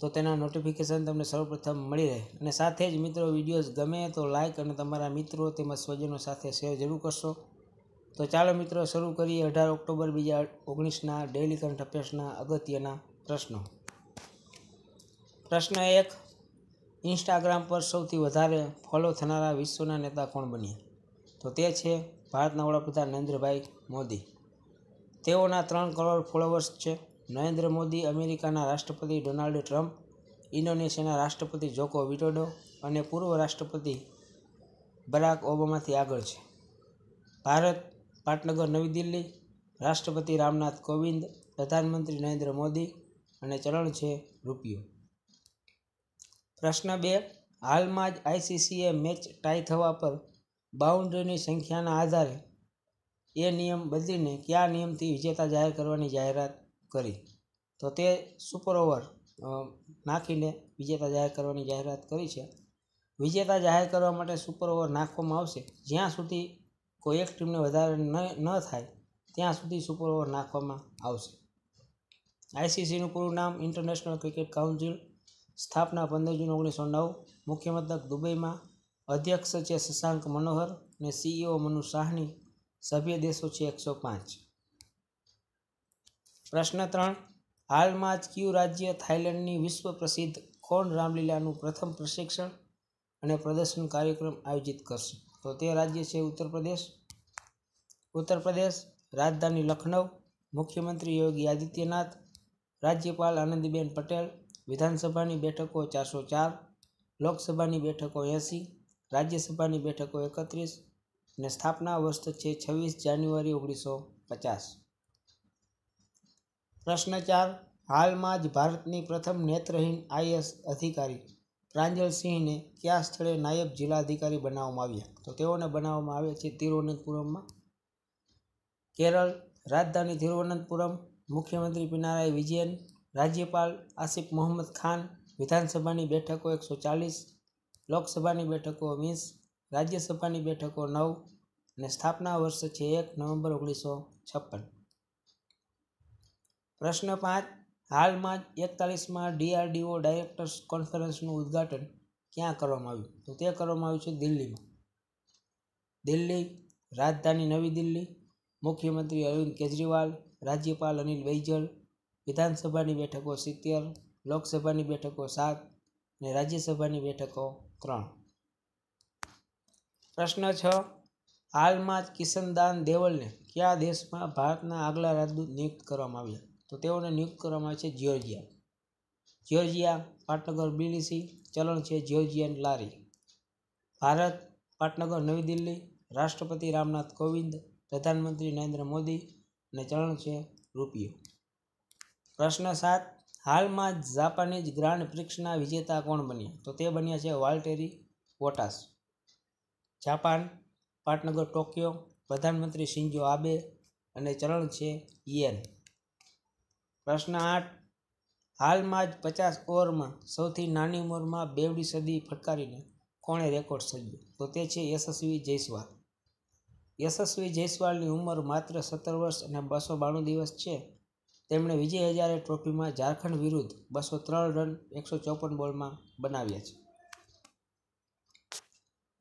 તો તેના નોટિફિકેશન તમને સૌપ્રથમ મળી રહે અને સાથે જ મિત્રો વિડીયોઝ ગમે તો લાઇક અને તમારા મિત્રો તેમજ સ્વજનો સાથે શેર જરૂર કરશો તો ચાલો મિત્રો શરૂ કરીએ અઢાર ઓક્ટોબર બીજા ઓગણીસના ડેલી કરંટ અફેર્સના અગત્યના પ્રશ્નો પ્રશ્ન એક ઇન્સ્ટાગ્રામ પર સૌથી વધારે ફોલો થનારા વિશ્વના નેતા કોણ બન્યા તો તે છે ભારતના વડાપ્રધાન નરેન્દ્રભાઈ મોદી તેઓના ત્રણ કરોડ ફોલોવર્સ છે નરેન્દ્ર મોદી અમેરિકાના રાષ્ટ્રપતિ ડોનાલ્ડ ટ્રમ્પ ઇન્ડોનેશિયાના રાષ્ટ્રપતિ જોકો વિટોડો અને પૂર્વ રાષ્ટ્રપતિ બરાક ઓબામાથી આગળ છે ભારત પાટનગર નવી દિલ્હી રાષ્ટ્રપતિ રામનાથ કોવિંદ પ્રધાનમંત્રી નરેન્દ્ર મોદી અને ચલણ છે રૂપિયો પ્રશ્ન બે હાલમાં જ આઈસીસીએ મેચ ટાઈ થવા પર બાઉન્ડ્રીની સંખ્યાના આધારે એ નિયમ બદલીને કયા નિયમથી વિજેતા જાહેર કરવાની જાહેરાત કરી તો તે સુપર ઓવર નાખીને વિજેતા જાહેર કરવાની જાહેરાત કરી છે વિજેતા જાહેર કરવા માટે સુપર ઓવર નાખવામાં આવશે જ્યાં સુધી કોઈ એક ટીમને વધારે ન ન થાય ત્યાં સુધી સુપર ઓવર નાખવામાં આવશે આઈસીસીનું પૂરું નામ ઇન્ટરનેશનલ ક્રિકેટ કાઉન્સિલ સ્થાપના પંદર જૂન ઓગણીસો નવ મુખ્ય મથક દુબઈમાં અધ્યક્ષ છે શશાંક મનોહર અને સીઈઓ e મનુ સાહની સભ્ય દેશો છે એકસો પાંચ પ્રશ્ન ત્રણ હાલમાં જ ક્યુ રાજ્ય થાઈલેન્ડની વિશ્વ પ્રસિદ્ધ કોણ રામલીલાનું પ્રથમ પ્રશિક્ષણ અને પ્રદર્શન કાર્યક્રમ આયોજિત કરશે તો તે રાજ્ય છે ઉત્તર પ્રદેશ ઉત્તર પ્રદેશ રાજધાની લખનૌ મુખ્યમંત્રી યોગી આદિત્યનાથ રાજ્યપાલ આનંદીબેન પટેલ વિધાનસભાની બેઠકો ચારસો ચાર લોકસભાની બેઠકો એંસી રાજ્યસભાની બેઠકો એકત્રીસ અને સ્થાપના વર્ષ છે છવ્વીસ જાન્યુઆરી ઓગણીસો પચાસ પ્રશ્ન ચાર હાલમાં જ ભારતની પ્રથમ નેત્રહીન આઈએસ અધિકારી પ્રાંજલ સિંહને કયા સ્થળે નાયબ જિલ્લાધિકારી બનાવવામાં આવ્યા તો તેઓને બનાવવામાં આવ્યા છે તિરુવનંતપુરમમાં કેરળ રાજધાની તિરુવનંતપુરમ મુખ્યમંત્રી પિનારાય વિજયન રાજ્યપાલ આસિફ મોહમ્મદ ખાન વિધાનસભાની બેઠકો એકસો ચાલીસ લોકસભાની બેઠકો વીસ રાજ્યસભાની બેઠકો નવ અને સ્થાપના વર્ષ છે એક નવેમ્બર ઓગણીસો છપ્પન પ્રશ્ન પાંચ હાલમાં જ એકતાલીસમાં ડીઆરડીઓ ડાયરેક્ટર્સ કોન્ફરન્સનું ઉદ્ઘાટન ક્યાં કરવામાં આવ્યું તો તે કરવામાં આવ્યું છે દિલ્હીમાં દિલ્હી રાજધાની નવી દિલ્હી મુખ્યમંત્રી અરવિંદ કેજરીવાલ રાજ્યપાલ અનિલ બૈજલ વિધાનસભાની બેઠકો સિત્તેર લોકસભાની બેઠકો સાત અને રાજ્યસભાની બેઠકો ત્રણ પ્રશ્ન છ હાલમાં જ કિશનદાન દેવલને કયા દેશમાં ભારતના આગલા રાજદૂત નિયુક્ત કરવામાં આવ્યા તો તેઓને નિયુક્ત કરવામાં આવે છે જ્યોર્જિયા જ્યોર્જિયા પાટનગર બીલીસી ચલણ છે જ્યોર્જિયન લારી ભારત પાટનગર નવી દિલ્હી રાષ્ટ્રપતિ રામનાથ કોવિંદ પ્રધાનમંત્રી નરેન્દ્ર મોદી અને ચલણ છે રૂપિયો પ્રશ્ન સાત હાલમાં જાપાનીઝ ગ્રાન્ડ પ્રિક્સના વિજેતા કોણ બન્યા તો તે બન્યા છે વાલ્ટેરી વોટાસ જાપાન પાટનગર ટોક્યો પ્રધાનમંત્રી શિન્જો આબે અને ચલણ છે યેન પ્રશ્ન આઠ હાલમાં જ પચાસ ઓવરમાં સૌથી નાની ઉંમરમાં બેવડી સદી ફટકારીને કોણે રેકોર્ડ સર્જ્યો તો તે છે યશસ્વી જયસ્વાલ યશસ્વી જયસ્વાલની ઉંમર માત્ર સત્તર વર્ષ અને બસો બાણું દિવસ છે તેમણે વિજય હજારે ટ્રોફીમાં ઝારખંડ વિરુદ્ધ બસો ત્રણ રન એકસો ચોપન બોલમાં બનાવ્યા છે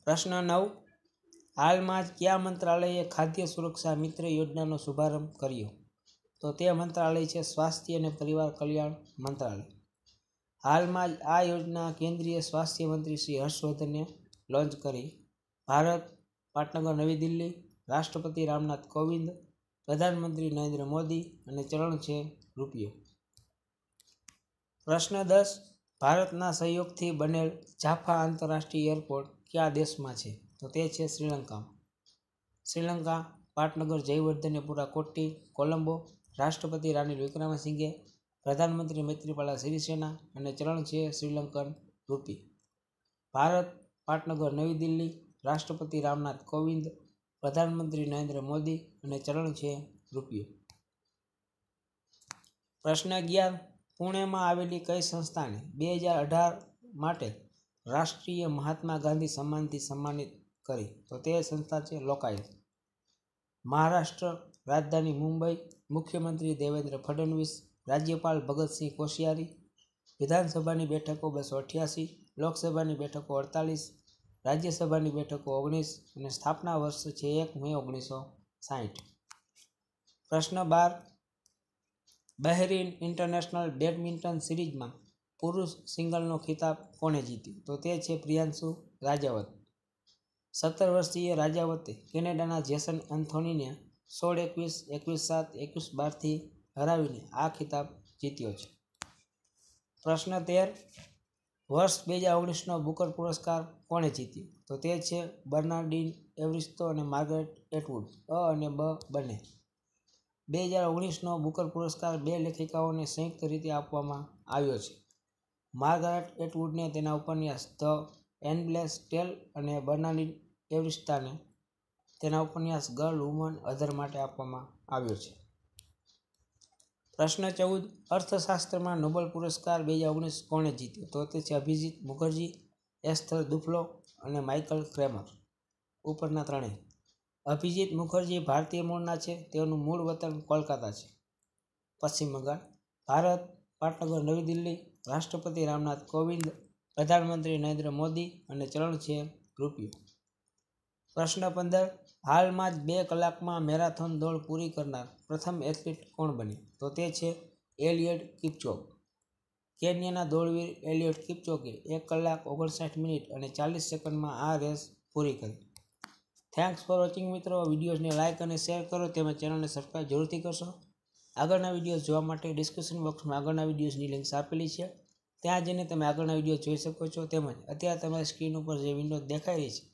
પ્રશ્ન નવ હાલમાં જ કયા મંત્રાલયે ખાદ્ય સુરક્ષા મિત્ર યોજનાનો શુભારંભ કર્યો તો તે મંત્રાલય છે સ્વાસ્થ્ય અને પરિવાર કલ્યાણ મંત્રાલય હાલમાં જ આ યોજના કેન્દ્રીય સ્વાસ્થ્ય મંત્રી શ્રી હર્ષવર્ધને લોન્ચ કરી ભારત પાટનગર નવી દિલ્હી રાષ્ટ્રપતિ રામનાથ કોવિંદ પ્રધાનમંત્રી નરેન્દ્ર મોદી અને ચરણ છે રૂપિયો પ્રશ્ન દસ ભારતના સહયોગથી બનેલ જાફા આંતરરાષ્ટ્રીય એરપોર્ટ કયા દેશમાં છે તો તે છે શ્રીલંકામાં શ્રીલંકા પાટનગર જયવર્ધનેપુરા કોટી કોલંબો રાષ્ટ્રપતિ રાનિલ વિક્રમસિંઘે પ્રધાનમંત્રી મૈત્રીપાલા સિરિસેના અને ચરણ છે શ્રીલંકન રૂપી ભારત પાટનગર નવી દિલ્હી રાષ્ટ્રપતિ રામનાથ કોવિંદ પ્રધાનમંત્રી નરેન્દ્ર મોદી અને ચરણ છે રૂપિયો પ્રશ્ન અગિયાર પુણેમાં આવેલી કઈ સંસ્થાને બે હજાર અઢાર માટે રાષ્ટ્રીય મહાત્મા ગાંધી સન્માનથી સન્માનિત કરી તો તે સંસ્થા છે લોકાયુક્ત મહારાષ્ટ્ર રાજધાની મુંબઈ મુખ્યમંત્રી દેવેન્દ્ર ફડણવીસ રાજ્યપાલ ભગતસિંહ કોશિયારી વિધાનસભાની બેઠકો બસો અઠ્યાસી લોકસભાની બેઠકો અડતાલીસ રાજ્યસભાની બેઠકો ઓગણીસ અને સ્થાપના વર્ષ છે એક મે ઓગણીસો સાહીઠ પ્રશ્ન બાર બહેરીન ઇન્ટરનેશનલ બેડમિન્ટન સિરીઝમાં પુરુષ સિંગલનો ખિતાબ કોણે જીત્યો તો તે છે પ્રિયાંશુ રાજાવત સત્તર વર્ષીય રાજાવતે કેનેડાના જેસન એન્થોનીને સોળ એકવીસ એકવીસ સાત એકવીસ બારથી હરાવીને આ ખિતાબ જીત્યો છે પ્રશ્ન તેર વર્ષ બે હજાર ઓગણીસનો બુકર પુરસ્કાર કોણે જીત્યો તો તે છે બર્નાર્ડીન એવરિસ્તો અને માર્garet એટવુડ અ અને બ બંને બે હજાર ઓગણીસનો બુકર પુરસ્કાર બે લેખિકાઓને સંયુક્ત રીતે આપવામાં આવ્યો છે માર્ગરેટ એટવુડને તેના ઉપન્યાસ ધ એનબ્લેસ ટેલ અને બર્નાર્ડીન એવરિસ્તાને તેના ઉપન્યાસ ગર્લ વુમન અધર માટે આપવામાં આવ્યો છે પ્રશ્ન ચૌદ અર્થશાસ્ત્રમાં નોબલ પુરસ્કાર બે હજાર ઓગણીસ કોણે જીત્યો તો તે છે અભિજીત મુખર્જી એસ્થર દુફલો અને માઇકલ ક્રેમર ઉપરના ત્રણેય અભિજીત મુખર્જી ભારતીય મૂળના છે તેઓનું મૂળ વતન કોલકાતા છે પશ્ચિમ બંગાળ ભારત પાટનગર નવી દિલ્હી રાષ્ટ્રપતિ રામનાથ કોવિંદ પ્રધાનમંત્રી નરેન્દ્ર મોદી અને ચરણ છે રૂપિયો પ્રશ્ન પંદર હાલમાં જ બે કલાકમાં મેરાથોન દોડ પૂરી કરનાર પ્રથમ એથ્લીટ કોણ બની તો તે છે એલિયડ કિપચોક કેન્યાના દોડવીર એલિયડ કિપચોકે એક કલાક ઓગણસાઠ મિનિટ અને ચાલીસ સેકન્ડમાં આ રેસ પૂરી કરી થેન્ક્સ ફોર વોચિંગ મિત્રો વિડીયોઝને લાઇક અને શેર કરો તેમજ ચેનલને સબસ્ક્રાઈબ જરૂરથી કરશો આગળના વિડીયોઝ જોવા માટે ડિસ્ક્રિપ્શન બોક્સમાં આગળના વિડીયોઝની લિંક્સ આપેલી છે ત્યાં જઈને તમે આગળના વિડીયો જોઈ શકો છો તેમજ અત્યારે તમારી સ્ક્રીન ઉપર જે વિન્ડો દેખાય રહી છે